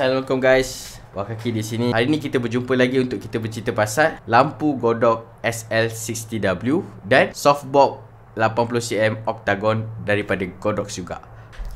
Assalamualaikum guys Wah di sini Hari ni kita berjumpa lagi untuk kita bercerita pasal Lampu Godok SL60W Dan softbox 80cm octagon daripada Godox juga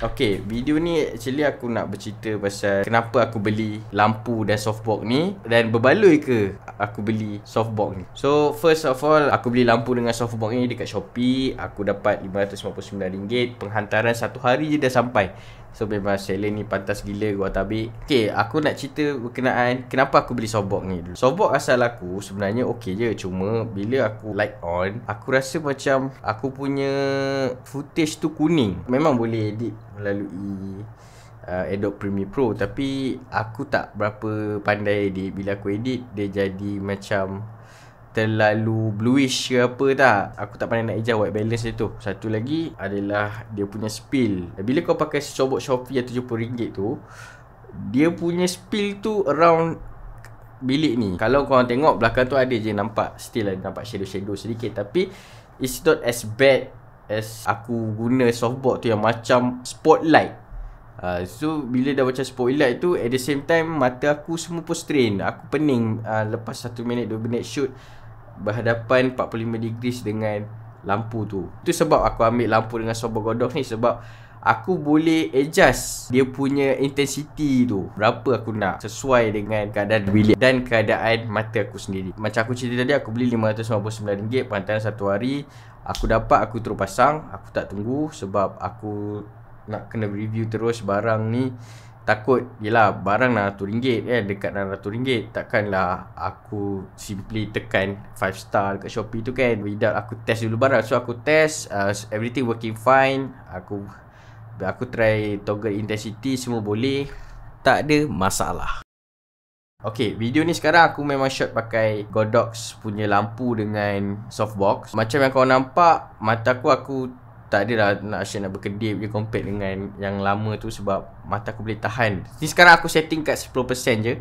Okay, video ni actually aku nak bercerita pasal Kenapa aku beli lampu dan softbox ni Dan berbaloi ke aku beli softbox ni So first of all aku beli lampu dengan softbox ni dekat Shopee Aku dapat RM559 Penghantaran satu hari je dah sampai So memang seller ni pantas gila gua tabi. Okay aku nak cerita berkenaan Kenapa aku beli softbox ni dulu Softbox asal aku sebenarnya okay je Cuma bila aku light on Aku rasa macam aku punya footage tu kuning Memang boleh edit melalui uh, Adobe Premiere Pro tapi aku tak berapa pandai edit bila aku edit dia jadi macam terlalu bluish ke apa tak aku tak pandai nak hijau white balance dia tu satu lagi adalah dia punya spill bila kau pakai sobot Shopee yang RM70 tu dia punya spill tu around bilik ni kalau kau orang tengok belakang tu ada je nampak still ada nampak shadow-shadow sedikit tapi it's not as bad as aku guna softbox tu yang macam spotlight Uh, so bila dah baca spoiler tu at the same time mata aku semua pun strain. Aku pening uh, lepas 1 minit 2 minit shoot berhadapan 45 degrees dengan lampu tu. Tu sebab aku ambil lampu dengan sober godok ni sebab aku boleh adjust dia punya intensity tu berapa aku nak sesuai dengan keadaan bilik dan keadaan mata aku sendiri. Macam aku cerita tadi aku beli RM599 pantai satu hari. Aku dapat aku terus pasang, aku tak tunggu sebab aku nak kena review terus barang ni takut yalah barang dah RM100 kan dekat dah RM100 takkanlah aku simply tekan 5 star dekat Shopee tu kan without aku test dulu barang so aku test uh, everything working fine aku aku try toggle intensity semua boleh tak ada masalah Okay, video ni sekarang aku memang shot pakai Godox punya lampu dengan softbox. Macam yang kau nampak, mata aku aku tak adalah nak asyik nak berkedip je compare dengan yang lama tu sebab mata aku boleh tahan. Ni sekarang aku setting kat 10% je.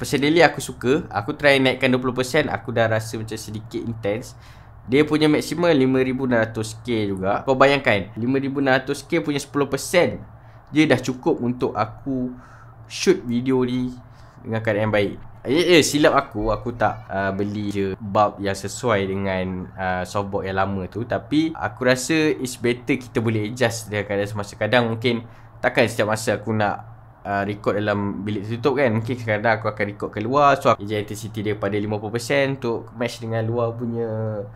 Personally aku suka. Aku try naikkan 20% aku dah rasa macam sedikit intense. Dia punya maksimum 5600k juga. Kau bayangkan 5600k punya 10% dia dah cukup untuk aku shoot video ni dengan keadaan baik. Eh, eh silap aku aku tak uh, beli je bulb yang sesuai dengan uh, softbox yang lama tu tapi aku rasa it's better kita boleh adjust dia kadang semasa kadang mungkin takkan setiap masa aku nak uh, record dalam bilik tertutup kan mungkin kadang aku akan record keluar so intensity dia pada 50% untuk match dengan luar punya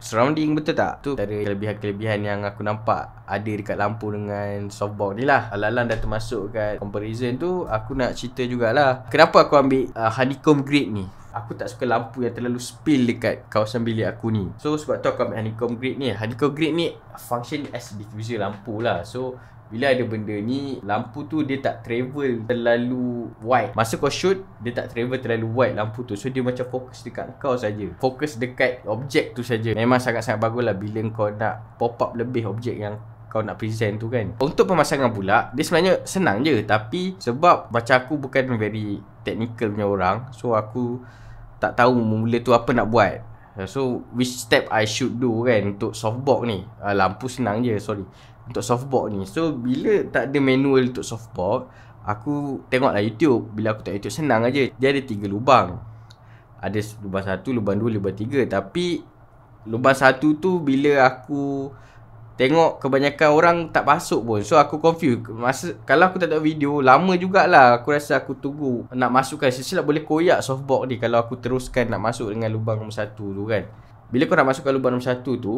Surrounding betul tak? Tu ada kelebihan-kelebihan yang aku nampak Ada dekat lampu dengan softbox ni lah Alalan dah termasuk kat comparison tu Aku nak cerita jugalah Kenapa aku ambil uh, honeycomb Grid ni? Aku tak suka lampu yang terlalu spill dekat kawasan bilik aku ni So sebab tu aku ambil honeycomb Grid ni Honeycomb Grid ni function as diffuser lampu lah So bila ada benda ni lampu tu dia tak travel terlalu wide masa kau shoot dia tak travel terlalu wide lampu tu so dia macam fokus dekat kau saja fokus dekat objek tu saja memang sangat-sangat bagus lah bila kau nak pop up lebih objek yang kau nak present tu kan Untuk pemasangan pula Dia sebenarnya senang je Tapi sebab macam aku bukan very technical punya orang So aku tak tahu mula tu apa nak buat So which step I should do kan Untuk softbox ni ah, Lampu senang je sorry untuk softbox ni. So bila tak ada manual untuk softbox, aku tengoklah YouTube. Bila aku tengok YouTube senang aja. Dia ada tiga lubang. Ada lubang satu, lubang dua, lubang tiga. Tapi lubang satu tu bila aku tengok kebanyakan orang tak masuk pun. So aku confuse. Masa kalau aku tak tengok video lama jugaklah aku rasa aku tunggu nak masukkan sesilap boleh koyak softbox ni kalau aku teruskan nak masuk dengan lubang nombor satu tu kan. Bila kau nak masukkan lubang nombor satu tu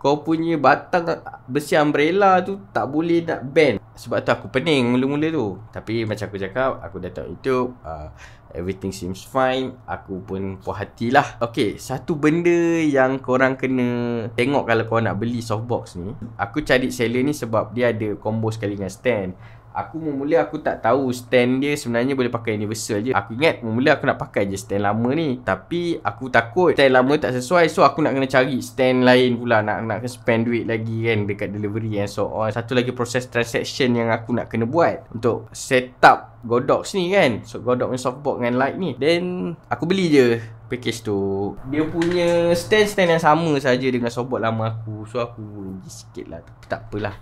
kau punya batang besi umbrella tu tak boleh nak bend sebab tu aku pening mula-mula tu tapi macam aku cakap aku dah tengok YouTube uh, ah, Everything seems fine Aku pun puas lah. Okay Satu benda yang korang kena Tengok kalau korang nak beli softbox ni Aku cari seller ni sebab dia ada combo sekali dengan stand Aku mula-mula aku tak tahu stand dia sebenarnya boleh pakai universal je Aku ingat mula-mula aku nak pakai je stand lama ni Tapi aku takut stand lama tak sesuai So aku nak kena cari stand lain pula Nak nak spend duit lagi kan dekat delivery and so on Satu lagi proses transaction yang aku nak kena buat Untuk set up Godox ni kan so, Godox ni softbox dengan light ni Then aku beli je package tu Dia punya stand-stand yang sama saja dengan softbox lama aku So aku beli sikit lah Tapi tak apalah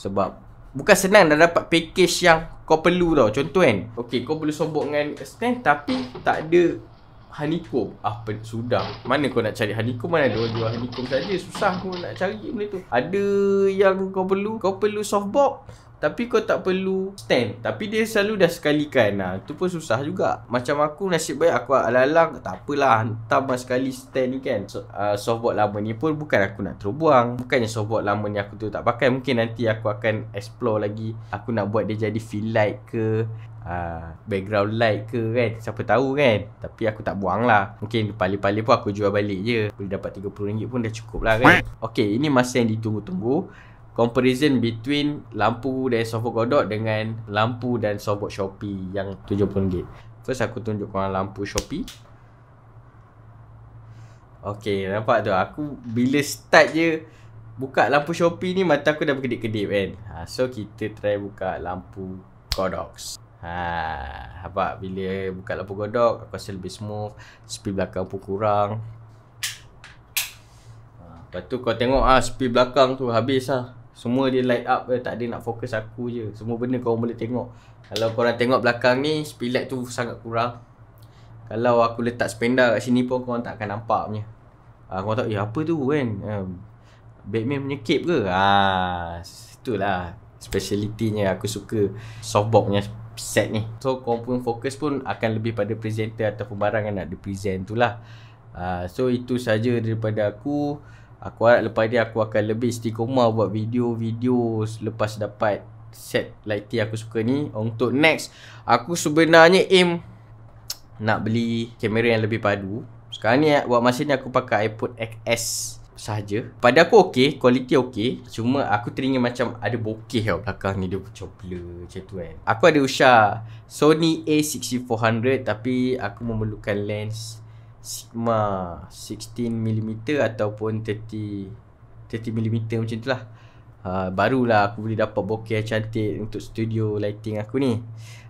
Sebab Bukan senang dah dapat package yang kau perlu tau Contoh kan Okay kau perlu softbox dengan stand Tapi tak ada honeycomb Ah sudah Mana kau nak cari honeycomb Mana ada jual honeycomb saja Susah kau nak cari benda tu Ada yang kau perlu Kau perlu softbox tapi kau tak perlu stand Tapi dia selalu dah sekali kan ha. Itu pun susah juga Macam aku nasib baik aku alalang Tak apalah Hantar mas sekali stand ni kan so, uh, Softboard lama ni pun bukan aku nak terbuang Bukannya softboard lama ni aku tu tak pakai Mungkin nanti aku akan explore lagi Aku nak buat dia jadi feel light ke uh, Background light ke kan Siapa tahu kan Tapi aku tak buang lah Mungkin paling-paling pun aku jual balik je Boleh dapat RM30 pun dah cukup lah kan Okay ini masa yang ditunggu-tunggu comparison between lampu dan softbox Godot dengan lampu dan softbox Shopee yang RM70. First aku tunjuk korang lampu Shopee. Okay, nampak tu. Aku bila start je buka lampu Shopee ni mata aku dah berkedip-kedip kan. Ha, so kita try buka lampu Godox. Ha, nampak bila buka lampu Godox aku rasa lebih smooth. Speed belakang pun kurang. Ha, lepas tu kau tengok ah speed belakang tu habis lah. Ha. Semua dia light up je Tak ada nak fokus aku je Semua benda korang boleh tengok Kalau korang tengok belakang ni Speed light tu sangat kurang Kalau aku letak spender kat sini pun Korang tak akan nampak punya ha, Korang tahu Eh apa tu kan um, Batman punya cape ke ha, Itulah Specialitynya aku suka Softbox punya set ni So korang pun fokus pun Akan lebih pada presenter Ataupun barang yang nak dipresent. present tu uh, So itu saja daripada aku Aku harap lepas ni aku akan lebih istiqomah buat video-video lepas dapat set lighty aku suka ni. Untuk next, aku sebenarnya aim nak beli kamera yang lebih padu. Sekarang ni buat masa ni aku pakai iPod XS sahaja. Pada aku okey, kualiti okey. Cuma aku teringin macam ada bokeh tau. Belakang ni dia macam blur macam tu kan. Aku ada usaha Sony A6400 tapi aku memerlukan lens Sigma 16mm ataupun 30 30mm macam tu lah uh, Barulah aku boleh dapat bokeh cantik untuk studio lighting aku ni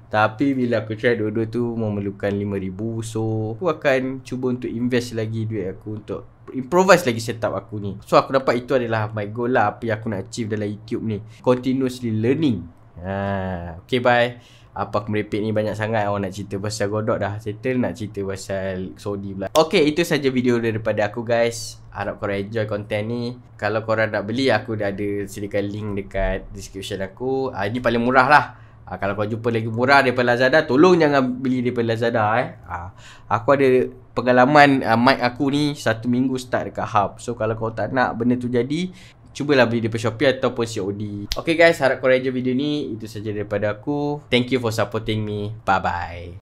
Tapi bila aku try dua-dua tu memerlukan 5000 So aku akan cuba untuk invest lagi duit aku untuk improvise lagi setup aku ni So aku dapat itu adalah my goal lah apa yang aku nak achieve dalam YouTube ni Continuously learning uh, Okay bye apa kemerepek ni banyak sangat orang nak cerita pasal godok dah settle nak cerita pasal sodi pula Okay itu saja video daripada aku guys harap korang enjoy konten ni kalau korang nak beli aku dah ada sediakan link dekat description aku uh, ini paling murah lah uh, kalau kau jumpa lagi murah daripada Lazada tolong jangan beli daripada Lazada eh uh, aku ada pengalaman uh, mic aku ni satu minggu start dekat hub so kalau kau tak nak benda tu jadi cubalah beli daripada Shopee ataupun COD. Okay guys, harap korang enjoy video ni. Itu saja daripada aku. Thank you for supporting me. Bye-bye.